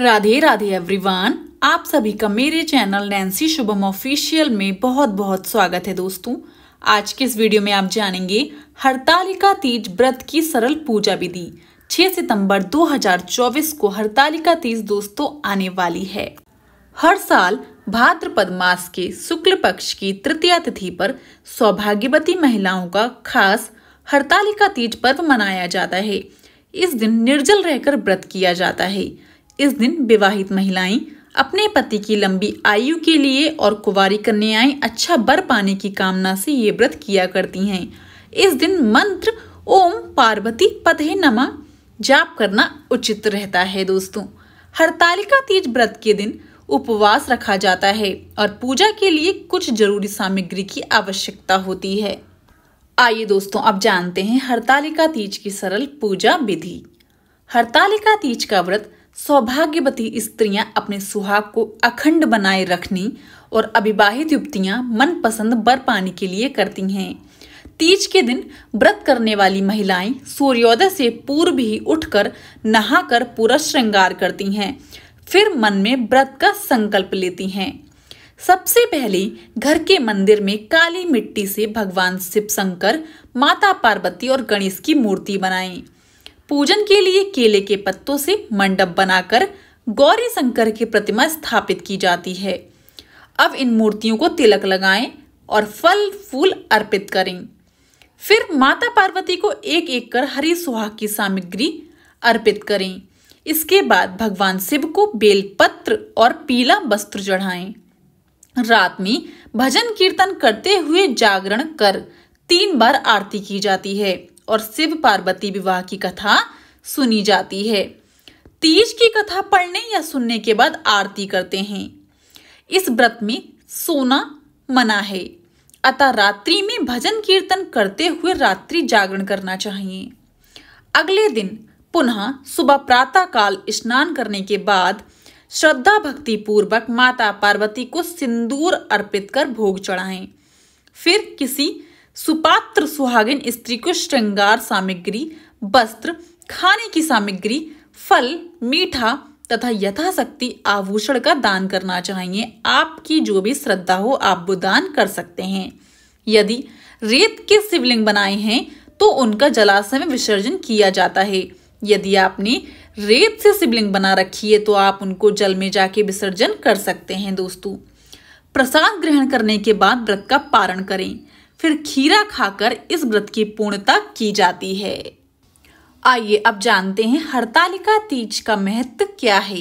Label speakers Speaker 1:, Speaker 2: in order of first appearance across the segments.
Speaker 1: Radhe Radhe everyone आप सभी का मेरे चैनल नैन्सी शुभम ऑफिशियल में बहुत बहुत स्वागत है दोस्तों आज के इस वीडियो में आप जानेंगे हरतालिका तीज व्रत की सरल पूजा विधि 6 सितंबर 2024 को हरतालिका तीज दोस्तों आने वाली है हर साल भाद्रपद मास के शुक्ल पक्ष की तृतीया तिथि पर सौभाग्यवती महिलाओं का खास हड़तालिका तीज पर्व मनाया जाता है इस दिन निर्जल रहकर व्रत किया जाता है इस दिन विवाहित महिलाएं अपने पति की लंबी आयु के लिए और कुवारी कन्याएं अच्छा बर पाने की कामना से ये व्रत किया करती हैं इस दिन मंत्र ओम पार्वती पते नमा जाप करना उचित रहता है दोस्तों हरतालिका तीज व्रत के दिन उपवास रखा जाता है और पूजा के लिए कुछ जरूरी सामग्री की आवश्यकता होती है आइए दोस्तों अब जानते हैं हरतालिका तीज की सरल पूजा विधि हरतालिका तीज का व्रत सौभाग्यवती स्त्रियां अपने सुहाग को अखंड बनाए रखने और अविवाहित युवतियां मनपसंद बर पाने के लिए करती हैं तीज के दिन व्रत करने वाली महिलाएं सूर्योदय से पूर्व ही उठकर नहाकर पूरा श्रृंगार करती हैं फिर मन में व्रत का संकल्प लेती हैं सबसे पहले घर के मंदिर में काली मिट्टी से भगवान शिव शंकर माता पार्वती और गणेश की मूर्ति बनाएं। पूजन के लिए केले के पत्तों से मंडप बनाकर गौरी शंकर की प्रतिमा स्थापित की जाती है अब इन मूर्तियों को तिलक लगाएं और फल फूल अर्पित करें फिर माता पार्वती को एक एक कर हरी सुहाग की सामग्री अर्पित करें इसके बाद भगवान शिव को बेलपत्र और पीला वस्त्र चढ़ाएं रात में भजन कीर्तन करते हुए जागरण कर तीन बार आरती की जाती है और शिव पार्वती विवाह की कथा सुनी जाती है तीज की कथा पढ़ने या सुनने के बाद आरती करते हैं इस व्रत में सोना मना है अतः रात्रि में भजन कीर्तन करते हुए रात्रि जागरण करना चाहिए अगले दिन पुनः सुबह प्रातः काल स्नान करने के बाद श्रद्धा भक्ति पूर्वक माता पार्वती को सिंदूर अर्पित कर भोग चढ़ाएं फिर किसी सुपात्र सुहागिन स्त्री को श्रृंगार सामग्री वस्त्र खाने की सामग्री फल मीठा तथा यथाशक्ति आभूषण का दान करना चाहिए आपकी जो भी श्रद्धा हो आप वो दान कर सकते हैं यदि रेत के शिवलिंग बनाए हैं तो उनका जलाशय में विसर्जन किया जाता है यदि आपने रेत से शिवलिंग बना रखी है तो आप उनको जल में जाके विसर्जन कर सकते हैं दोस्तों प्रसाद ग्रहण करने के बाद व्रत का पारण करें फिर खीरा खाकर इस व्रत की पूर्णता की जाती है आइए अब जानते हैं हड़तालिका तीज का महत्व क्या है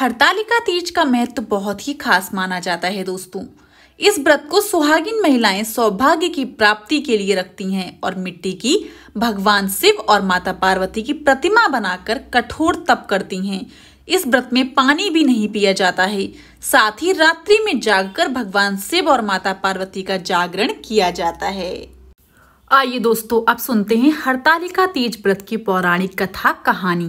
Speaker 1: हड़तालिका तीज का महत्व बहुत ही खास माना जाता है दोस्तों इस व्रत को सुहागिन महिलाएं सौभाग्य की प्राप्ति के लिए रखती हैं और मिट्टी की भगवान शिव और माता पार्वती की प्रतिमा बनाकर कठोर तप करती हैं इस व्रत में पानी भी नहीं पिया जाता है साथ ही रात्रि में जागकर भगवान शिव और माता पार्वती का जागरण किया जाता है आइए दोस्तों अब सुनते हैं हरतालिका तेज व्रत की पौराणिक कथा कहानी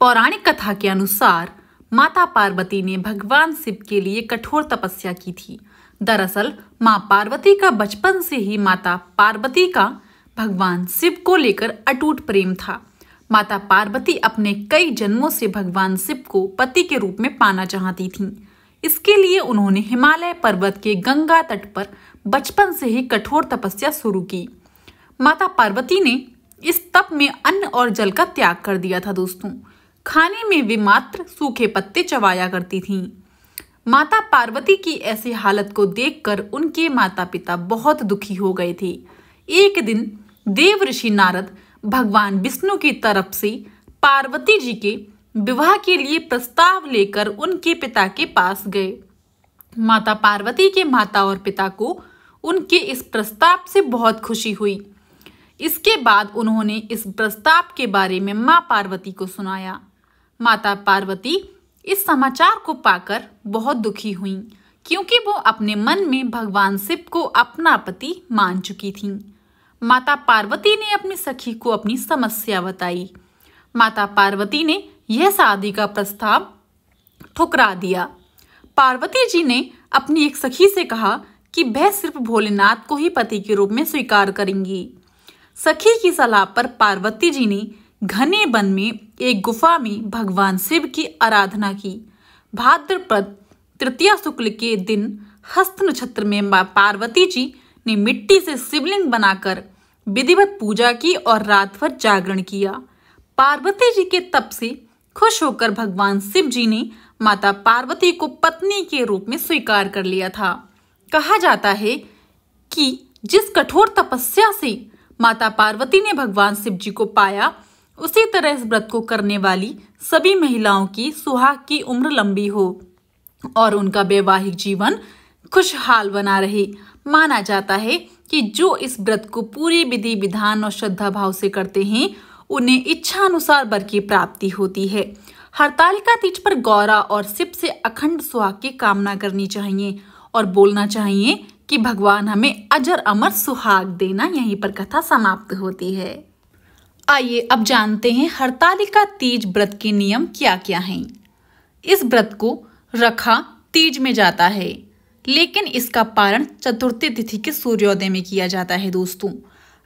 Speaker 1: पौराणिक कथा के अनुसार माता पार्वती ने भगवान शिव के लिए कठोर तपस्या की थी दरअसल माँ पार्वती का बचपन से ही माता पार्वती का भगवान शिव को लेकर अटूट प्रेम था माता पार्वती अपने कई जन्मों से भगवान शिव को पति के रूप में पाना चाहती थीं। इसके लिए उन्होंने हिमालय पर्वत के गंगा तट पर बचपन से ही कठोर तपस्या शुरू की माता पार्वती ने इस तप में अन्न और जल का त्याग कर दिया था दोस्तों खाने में वे मात्र सूखे पत्ते चबाया करती थीं माता पार्वती की ऐसी हालत को देखकर उनके माता पिता बहुत दुखी हो गए थे एक दिन देव ऋषि नारद भगवान विष्णु की तरफ से पार्वती जी के विवाह के लिए प्रस्ताव लेकर उनके पिता के पास गए माता पार्वती के माता और पिता को उनके इस प्रस्ताव से बहुत खुशी हुई इसके बाद उन्होंने इस प्रस्ताव के बारे में माँ पार्वती को सुनाया माता पार्वती इस समाचार को पाकर बहुत दुखी हुईं क्योंकि वो अपने मन में भगवान शिव को अपना पति मान चुकी थीं माता पार्वती ने अपनी सखी को अपनी समस्या बताई माता पार्वती ने यह शादी का प्रस्ताव ठुकरा दिया पार्वती जी ने अपनी एक सखी से कहा कि वह सिर्फ भोलेनाथ को ही पति के रूप में स्वीकार करेंगी सखी की सलाह पर पार्वती जी ने घने वन में एक गुफा में भगवान शिव की आराधना की भाद्रपद तृतीया शुक्ल के दिन हस्त नक्षत्र में पार्वती जी ने मिट्टी से शिवलिंग बनाकर विधिवत पूजा की और रात भर जागरण किया पार्वती जी के तप से खुश होकर भगवान शिव जी ने माता पार्वती को पत्नी के रूप में स्वीकार कर लिया था कहा जाता है कि जिस कठोर तपस्या से माता पार्वती ने भगवान शिव जी को पाया उसी तरह इस व्रत को करने वाली सभी महिलाओं की सुहाग की उम्र लंबी हो और उनका वैवाहिक जीवन खुशहाल बना रहे माना जाता है कि जो इस व्रत को पूरी विधि विधान और श्रद्धा भाव से करते हैं उन्हें इच्छा अनुसार बर की प्राप्ति होती है हड़तालिका तीज पर गौरा और सिप से अखंड सुहाग की कामना करनी चाहिए और बोलना चाहिए कि भगवान हमें अजर अमर सुहाग देना यहीं पर कथा समाप्त होती है आइए अब जानते हैं हड़तालिका तीज व्रत के नियम क्या क्या हैं इस व्रत को रखा तीज में जाता है लेकिन इसका पारण चतुर्थी तिथि के सूर्योदय में किया जाता है दोस्तों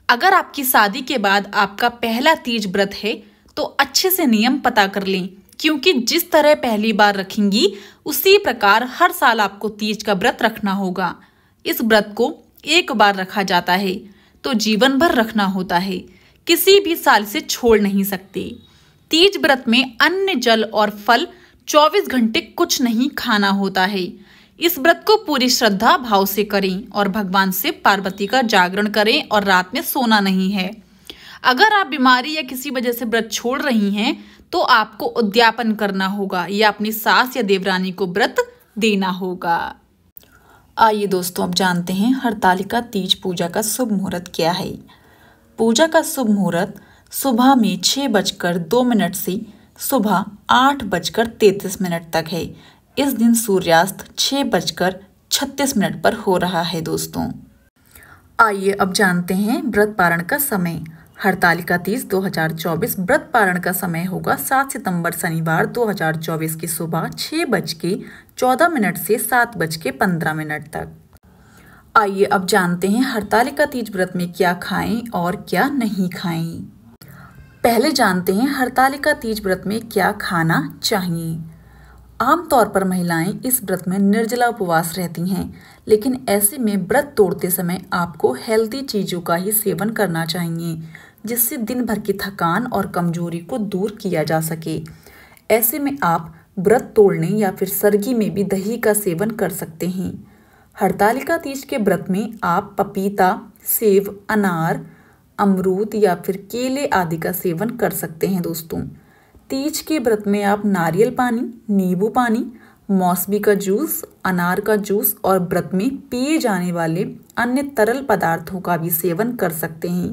Speaker 1: अगर आपकी शादी के बाद आपका पहला तीज व्रत है तो अच्छे से नियम पता कर लें क्योंकि जिस तरह पहली बार रखेंगी उसी प्रकार हर साल आपको तीज का व्रत रखना होगा इस व्रत को एक बार रखा जाता है तो जीवन भर रखना होता है किसी भी साल से छोड़ नहीं सकते तीज व्रत में अन्य जल और फल 24 घंटे कुछ नहीं खाना होता है इस व्रत को पूरी श्रद्धा भाव से करें और भगवान से पार्वती का जागरण करें और रात में सोना नहीं है अगर आप बीमारी या किसी वजह से व्रत छोड़ रही हैं तो आपको उद्यापन करना होगा या अपनी सास या देवरानी को व्रत देना होगा आइए दोस्तों अब जानते हैं हड़तालिका तीज पूजा का शुभ मुहूर्त क्या है पूजा का शुभ मुहूर्त सुबह में छः बजकर दो मिनट से सुबह आठ बजकर तैंतीस मिनट तक है इस दिन सूर्यास्त छः बजकर छत्तीस मिनट पर हो रहा है दोस्तों आइए अब जानते हैं व्रत पारण का समय हड़तालिका तीस 2024 व्रत पारण का समय होगा 7 सितंबर शनिवार 2024 की सुबह छः बज के चौदह मिनट से सात बज के पंद्रह मिनट तक आइए अब जानते हैं हड़तालिका तीज व्रत में क्या खाएं और क्या नहीं खाएं पहले जानते हैं हड़तालिका तीज व्रत में क्या खाना चाहिए आमतौर पर महिलाएं इस व्रत में निर्जला उपवास रहती हैं लेकिन ऐसे में व्रत तोड़ते समय आपको हेल्दी चीज़ों का ही सेवन करना चाहिए जिससे दिन भर की थकान और कमजोरी को दूर किया जा सके ऐसे में आप व्रत तोड़ने या फिर सर्गी में भी दही का सेवन कर सकते हैं हड़तालिका तीज के व्रत में आप पपीता सेब अनार अमरूद या फिर केले आदि का सेवन कर सकते हैं दोस्तों तीज के व्रत में आप नारियल पानी नींबू पानी मौसमी का जूस अनार का जूस और व्रत में पिए जाने वाले अन्य तरल पदार्थों का भी सेवन कर सकते हैं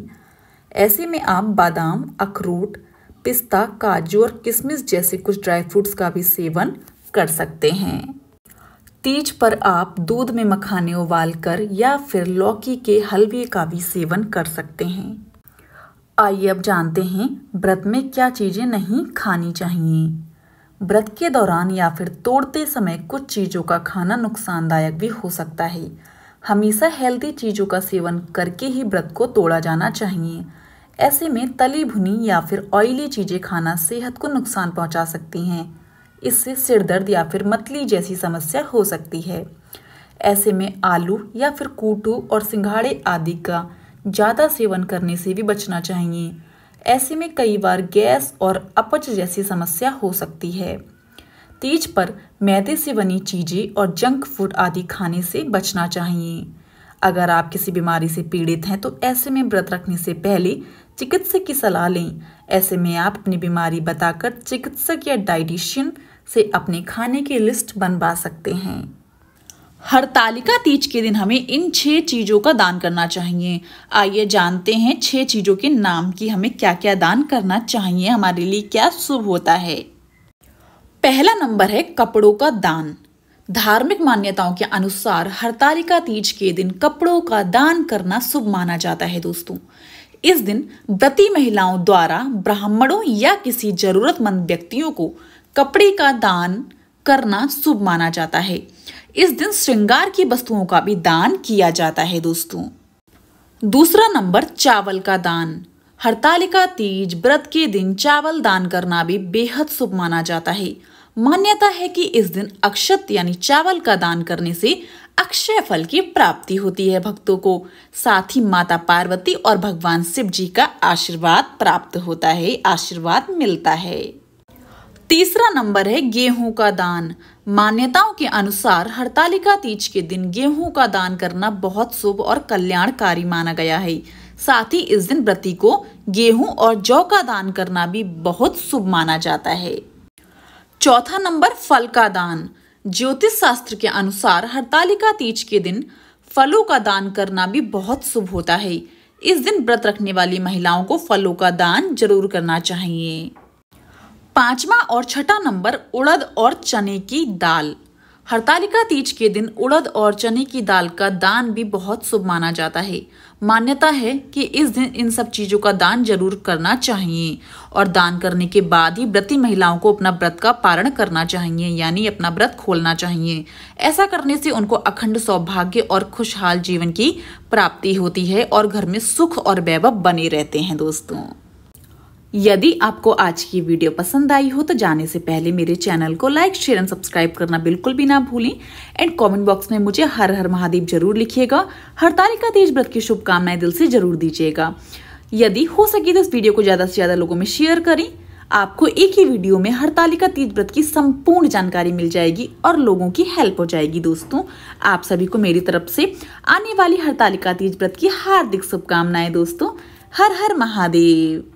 Speaker 1: ऐसे में आप बादाम अखरोट पिस्ता काजू और किशमिश जैसे कुछ ड्राई फ्रूट्स का भी सेवन कर सकते हैं तीज पर आप दूध में मखाने उबाल कर या फिर लौकी के हलवे का भी सेवन कर सकते हैं आइए अब जानते हैं व्रत में क्या चीज़ें नहीं खानी चाहिए व्रत के दौरान या फिर तोड़ते समय कुछ चीज़ों का खाना नुकसानदायक भी हो सकता है हमेशा हेल्दी चीज़ों का सेवन करके ही व्रत को तोड़ा जाना चाहिए ऐसे में तली भुनी या फिर ऑयली चीज़ें खाना सेहत को नुकसान पहुंचा सकती हैं इससे सिर दर्द या फिर मतली जैसी समस्या हो सकती है ऐसे में आलू या फिर कूटू और सिंघाड़े आदि का ज़्यादा सेवन करने से भी बचना चाहिए ऐसे में कई बार गैस और अपच जैसी समस्या हो सकती है तेज पर मैदे से बनी चीज़ें और जंक फूड आदि खाने से बचना चाहिए अगर आप किसी बीमारी से पीड़ित हैं तो ऐसे में व्रत रखने से पहले चिकित्सक की सलाह लें ऐसे में आप अपनी बीमारी बताकर चिकित्सक या डाइटिशियन से अपने खाने की लिस्ट बनवा सकते हैं हरतालिका तीज के दिन हमें इन छह चीज़ों का दान करना चाहिए आइए जानते हैं छह चीज़ों के नाम की हमें क्या क्या दान करना चाहिए हमारे लिए क्या शुभ होता है पहला नंबर है कपड़ों का दान धार्मिक मान्यताओं के अनुसार हड़तालिका तीज के दिन कपड़ों का दान करना शुभ माना जाता है दोस्तों इस दिन व्रती महिलाओं द्वारा ब्राह्मणों या किसी जरूरतमंद व्यक्तियों को कपड़े का दान करना शुभ माना जाता है इस दिन श्रृंगार की वस्तुओं का भी दान किया जाता है दोस्तों दूसरा नंबर चावल का दान हरतालिका तीज व्रत के दिन चावल दान करना भी बेहद शुभ माना जाता है मान्यता है कि इस दिन अक्षत यानी चावल का दान करने से अक्षय फल की प्राप्ति होती है भक्तों को साथ ही माता पार्वती और भगवान शिव जी का आशीर्वाद प्राप्त होता है आशीर्वाद मिलता है तीसरा नंबर है गेहूं का दान मान्यताओं के अनुसार हड़तालिका तीज के दिन गेहूं का दान करना बहुत शुभ और कल्याणकारी माना गया है साथ ही इस दिन व्रती को गेहूं और जौ का दान करना भी बहुत शुभ माना जाता है चौथा नंबर फल का दान ज्योतिष शास्त्र के अनुसार हड़तालिका तीज के दिन फलों का दान करना भी बहुत शुभ होता है इस दिन व्रत रखने वाली महिलाओं को फलों का दान जरूर करना चाहिए पांचवा और छठा नंबर उड़द और चने की दाल हड़तालिका तीज के दिन उड़द और चने की दाल का दान भी बहुत शुभ माना जाता है मान्यता है कि इस दिन इन सब चीज़ों का दान जरूर करना चाहिए और दान करने के बाद ही व्रती महिलाओं को अपना व्रत का पारण करना चाहिए यानी अपना व्रत खोलना चाहिए ऐसा करने से उनको अखंड सौभाग्य और खुशहाल जीवन की प्राप्ति होती है और घर में सुख और वैभव बने रहते हैं दोस्तों यदि आपको आज की वीडियो पसंद आई हो तो जाने से पहले मेरे चैनल को लाइक शेयर एंड सब्सक्राइब करना बिल्कुल भी ना भूलें एंड कमेंट बॉक्स में मुझे हर हर महादेव जरूर लिखिएगा तारीखा तेज व्रत की शुभकामनाएं दिल से जरूर दीजिएगा यदि हो सके तो इस वीडियो को ज़्यादा से ज़्यादा लोगों में शेयर करें आपको एक ही वीडियो में हरतालिका तीज व्रत की संपूर्ण जानकारी मिल जाएगी और लोगों की हेल्प हो जाएगी दोस्तों आप सभी को मेरी तरफ से आने वाली हड़तालिका तीज व्रत की हार्दिक शुभकामनाएं दोस्तों हर हर महादेव